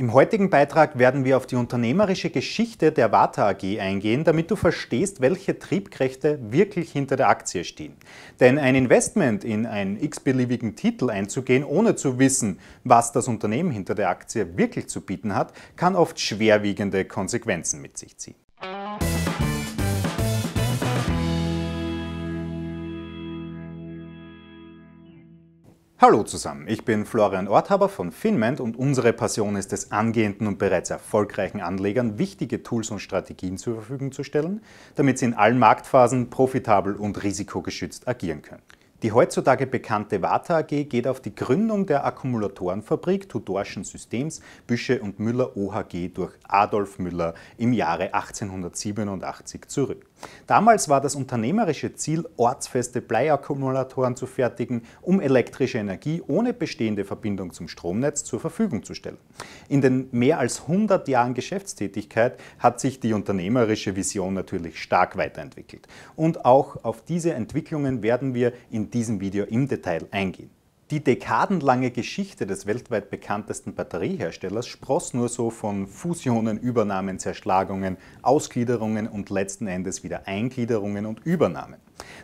Im heutigen Beitrag werden wir auf die unternehmerische Geschichte der Warta AG eingehen, damit du verstehst, welche Triebkräfte wirklich hinter der Aktie stehen. Denn ein Investment in einen x-beliebigen Titel einzugehen, ohne zu wissen, was das Unternehmen hinter der Aktie wirklich zu bieten hat, kann oft schwerwiegende Konsequenzen mit sich ziehen. Hallo zusammen, ich bin Florian Orthaber von Finment und unsere Passion ist es, angehenden und bereits erfolgreichen Anlegern wichtige Tools und Strategien zur Verfügung zu stellen, damit sie in allen Marktphasen profitabel und risikogeschützt agieren können. Die heutzutage bekannte Warta AG geht auf die Gründung der Akkumulatorenfabrik Tudorschen Systems Büsche und Müller OHG durch Adolf Müller im Jahre 1887 zurück. Damals war das unternehmerische Ziel, ortsfeste Bleiakkumulatoren zu fertigen, um elektrische Energie ohne bestehende Verbindung zum Stromnetz zur Verfügung zu stellen. In den mehr als 100 Jahren Geschäftstätigkeit hat sich die unternehmerische Vision natürlich stark weiterentwickelt. Und auch auf diese Entwicklungen werden wir in diesem Video im Detail eingehen. Die dekadenlange Geschichte des weltweit bekanntesten Batterieherstellers spross nur so von Fusionen, Übernahmen, Zerschlagungen, Ausgliederungen und letzten Endes wieder Eingliederungen und Übernahmen.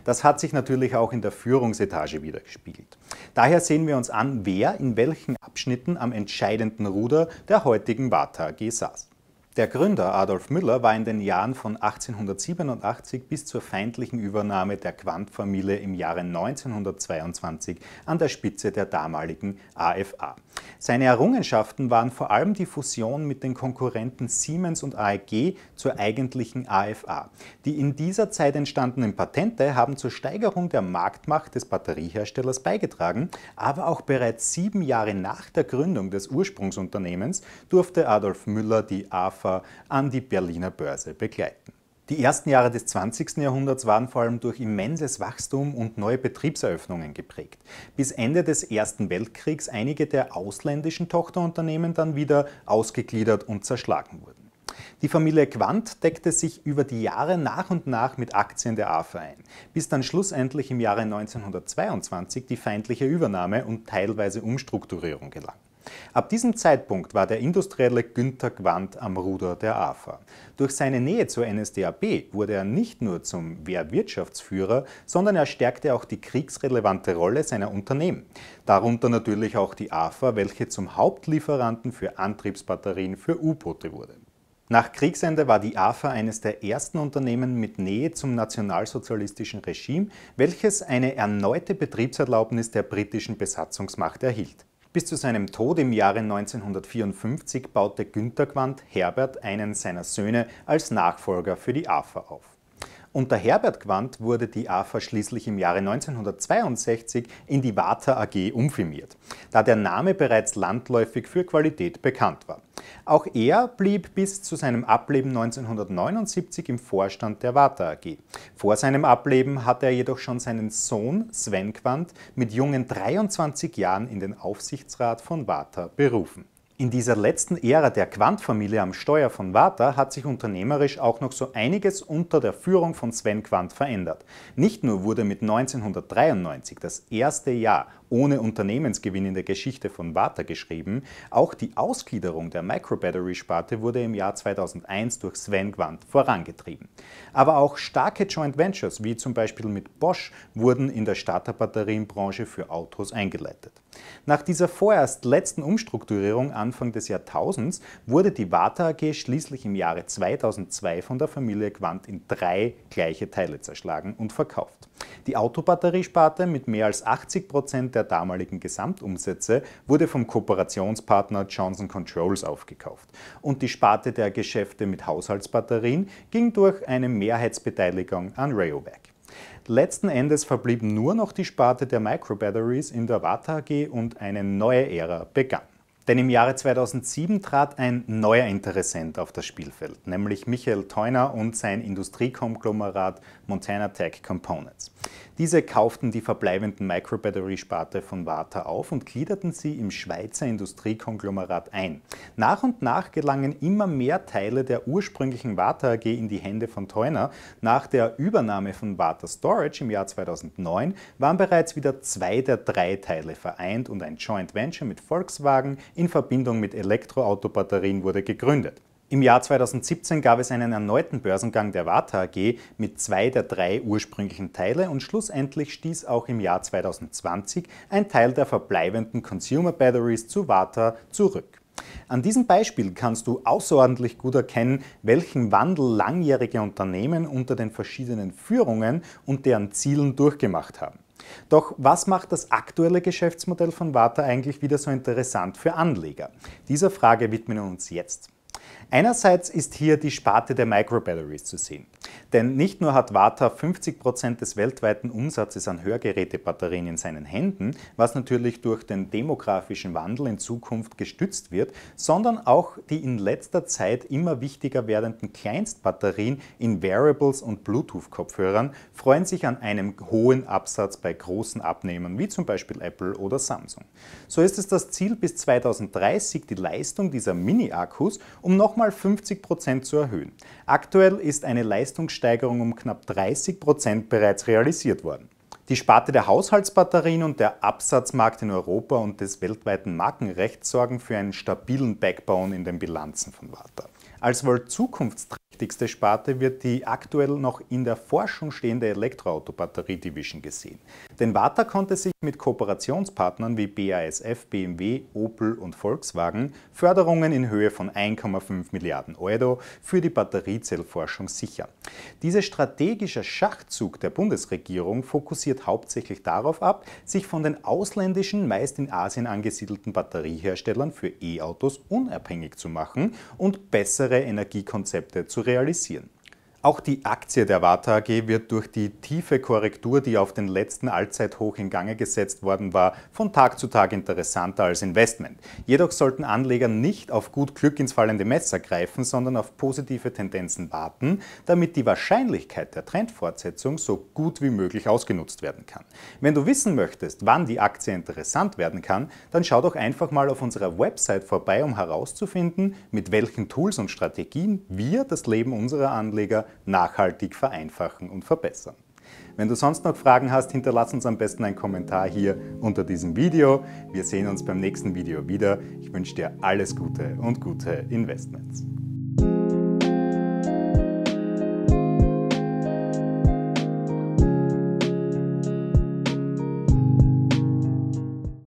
Das hat sich natürlich auch in der Führungsetage wiedergespiegelt. Daher sehen wir uns an, wer in welchen Abschnitten am entscheidenden Ruder der heutigen Warta AG saß. Der Gründer Adolf Müller war in den Jahren von 1887 bis zur feindlichen Übernahme der Quandt-Familie im Jahre 1922 an der Spitze der damaligen AFA. Seine Errungenschaften waren vor allem die Fusion mit den Konkurrenten Siemens und AEG zur eigentlichen AFA. Die in dieser Zeit entstandenen Patente haben zur Steigerung der Marktmacht des Batterieherstellers beigetragen, aber auch bereits sieben Jahre nach der Gründung des Ursprungsunternehmens durfte Adolf Müller die AFA Hannover an die Berliner Börse begleiten. Die ersten Jahre des 20. Jahrhunderts waren vor allem durch immenses Wachstum und neue Betriebseröffnungen geprägt, bis Ende des Ersten Weltkriegs einige der ausländischen Tochterunternehmen dann wieder ausgegliedert und zerschlagen wurden. Die Familie Quandt deckte sich über die Jahre nach und nach mit Aktien der AFA ein, bis dann schlussendlich im Jahre 1922 die feindliche Übernahme und teilweise Umstrukturierung gelang. Ab diesem Zeitpunkt war der Industrielle Günter Quandt am Ruder der AFA. Durch seine Nähe zur NSDAP wurde er nicht nur zum Wehrwirtschaftsführer, sondern er stärkte auch die kriegsrelevante Rolle seiner Unternehmen. Darunter natürlich auch die AFA, welche zum Hauptlieferanten für Antriebsbatterien für U-Boote wurde. Nach Kriegsende war die AFA eines der ersten Unternehmen mit Nähe zum nationalsozialistischen Regime, welches eine erneute Betriebserlaubnis der britischen Besatzungsmacht erhielt. Bis zu seinem Tod im Jahre 1954 baute Günter Quandt Herbert einen seiner Söhne als Nachfolger für die AFA auf. Unter Herbert Quandt wurde die AFA schließlich im Jahre 1962 in die Water AG umfirmiert, da der Name bereits landläufig für Qualität bekannt war. Auch er blieb bis zu seinem Ableben 1979 im Vorstand der Water AG. Vor seinem Ableben hatte er jedoch schon seinen Sohn Sven Quandt mit jungen 23 Jahren in den Aufsichtsrat von Water berufen. In dieser letzten Ära der Quandt-Familie am Steuer von Warta hat sich unternehmerisch auch noch so einiges unter der Führung von Sven Quandt verändert. Nicht nur wurde mit 1993 das erste Jahr ohne Unternehmensgewinn in der Geschichte von Warta geschrieben, auch die Ausgliederung der Microbattery-Sparte wurde im Jahr 2001 durch Sven Quandt vorangetrieben. Aber auch starke Joint Ventures, wie zum Beispiel mit Bosch, wurden in der Starterbatterienbranche für Autos eingeleitet. Nach dieser vorerst letzten Umstrukturierung Anfang des Jahrtausends wurde die Warta AG schließlich im Jahre 2002 von der Familie Quandt in drei gleiche Teile zerschlagen und verkauft. Die Autobatteriesparte mit mehr als 80 Prozent der damaligen Gesamtumsätze wurde vom Kooperationspartner Johnson Controls aufgekauft und die Sparte der Geschäfte mit Haushaltsbatterien ging durch eine Mehrheitsbeteiligung an Rayovac. Letzten Endes verblieb nur noch die Sparte der Microbatteries in der Watt AG und eine neue Ära begann. Denn im Jahre 2007 trat ein neuer Interessent auf das Spielfeld, nämlich Michael Theuner und sein Industriekonglomerat Montana Tech Components. Diese kauften die verbleibenden Microbattery-Sparte von Warta auf und gliederten sie im Schweizer Industriekonglomerat ein. Nach und nach gelangen immer mehr Teile der ursprünglichen Warta AG in die Hände von Theuner. Nach der Übernahme von Warta Storage im Jahr 2009 waren bereits wieder zwei der drei Teile vereint und ein Joint Venture mit Volkswagen in Verbindung mit Elektroautobatterien wurde gegründet. Im Jahr 2017 gab es einen erneuten Börsengang der Warta AG mit zwei der drei ursprünglichen Teile und schlussendlich stieß auch im Jahr 2020 ein Teil der verbleibenden Consumer Batteries zu Warta zurück. An diesem Beispiel kannst du außerordentlich gut erkennen, welchen Wandel langjährige Unternehmen unter den verschiedenen Führungen und deren Zielen durchgemacht haben. Doch was macht das aktuelle Geschäftsmodell von Warta eigentlich wieder so interessant für Anleger? Dieser Frage widmen wir uns jetzt. Einerseits ist hier die Sparte der Microbatteries zu sehen. Denn nicht nur hat Warta 50% des weltweiten Umsatzes an Hörgerätebatterien in seinen Händen, was natürlich durch den demografischen Wandel in Zukunft gestützt wird, sondern auch die in letzter Zeit immer wichtiger werdenden Kleinstbatterien in Wearables und Bluetooth-Kopfhörern freuen sich an einem hohen Absatz bei großen Abnehmern, wie zum Beispiel Apple oder Samsung. So ist es das Ziel, bis 2030 die Leistung dieser Mini-Akkus um nochmal 50% zu erhöhen. Aktuell ist eine Leistungssteigerung Preissteigerung um knapp 30 Prozent bereits realisiert worden. Die Sparte der Haushaltsbatterien und der Absatzmarkt in Europa und des weltweiten Markenrechts sorgen für einen stabilen Backbone in den Bilanzen von Warta. Als wohl zukunftsträchtigste Sparte wird die aktuell noch in der Forschung stehende elektroauto division gesehen. Denn Warta konnte sich mit Kooperationspartnern wie BASF, BMW, Opel und Volkswagen Förderungen in Höhe von 1,5 Milliarden Euro für die Batteriezellforschung sichern. Dieser strategische Schachzug der Bundesregierung fokussiert zielt hauptsächlich darauf ab, sich von den ausländischen, meist in Asien angesiedelten Batterieherstellern für E-Autos unabhängig zu machen und bessere Energiekonzepte zu realisieren. Auch die Aktie der Warta AG wird durch die tiefe Korrektur, die auf den letzten Allzeithoch in Gang gesetzt worden war, von Tag zu Tag interessanter als Investment. Jedoch sollten Anleger nicht auf gut Glück ins fallende Messer greifen, sondern auf positive Tendenzen warten, damit die Wahrscheinlichkeit der Trendfortsetzung so gut wie möglich ausgenutzt werden kann. Wenn du wissen möchtest, wann die Aktie interessant werden kann, dann schau doch einfach mal auf unserer Website vorbei, um herauszufinden, mit welchen Tools und Strategien wir das Leben unserer Anleger nachhaltig vereinfachen und verbessern. Wenn du sonst noch Fragen hast, hinterlass uns am besten einen Kommentar hier unter diesem Video. Wir sehen uns beim nächsten Video wieder. Ich wünsche dir alles Gute und gute Investments.